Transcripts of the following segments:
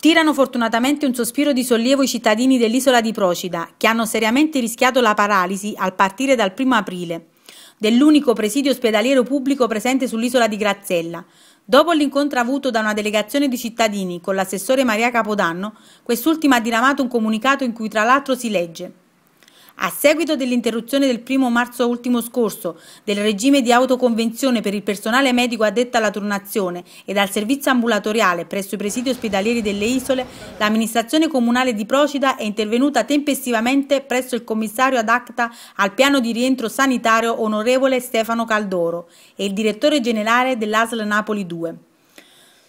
Tirano fortunatamente un sospiro di sollievo i cittadini dell'isola di Procida, che hanno seriamente rischiato la paralisi al partire dal 1 aprile, dell'unico presidio ospedaliero pubblico presente sull'isola di Grazzella. Dopo l'incontro avuto da una delegazione di cittadini con l'assessore Maria Capodanno, quest'ultima ha diramato un comunicato in cui tra l'altro si legge a seguito dell'interruzione del 1 marzo ultimo scorso del regime di autoconvenzione per il personale medico addetto alla turnazione e al servizio ambulatoriale presso i presidi ospedalieri delle isole, l'amministrazione comunale di Procida è intervenuta tempestivamente presso il commissario ad acta al piano di rientro sanitario onorevole Stefano Caldoro e il direttore generale dell'ASL Napoli 2,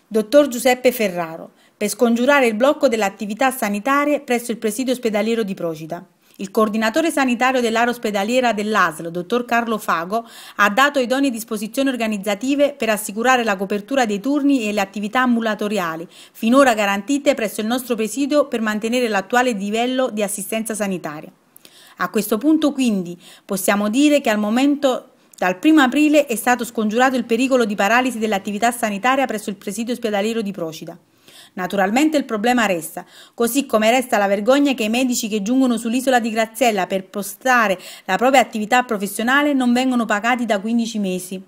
dottor Giuseppe Ferraro, per scongiurare il blocco delle attività sanitarie presso il presidio ospedaliero di Procida. Il coordinatore sanitario dell'area ospedaliera dell'ASL, dottor Carlo Fago, ha dato idonee disposizioni organizzative per assicurare la copertura dei turni e le attività ambulatoriali, finora garantite presso il nostro presidio per mantenere l'attuale livello di assistenza sanitaria. A questo punto quindi possiamo dire che al momento dal 1 aprile è stato scongiurato il pericolo di paralisi dell'attività sanitaria presso il presidio ospedaliero di Procida. Naturalmente il problema resta, così come resta la vergogna che i medici che giungono sull'isola di Graziella per postare la propria attività professionale non vengono pagati da 15 mesi.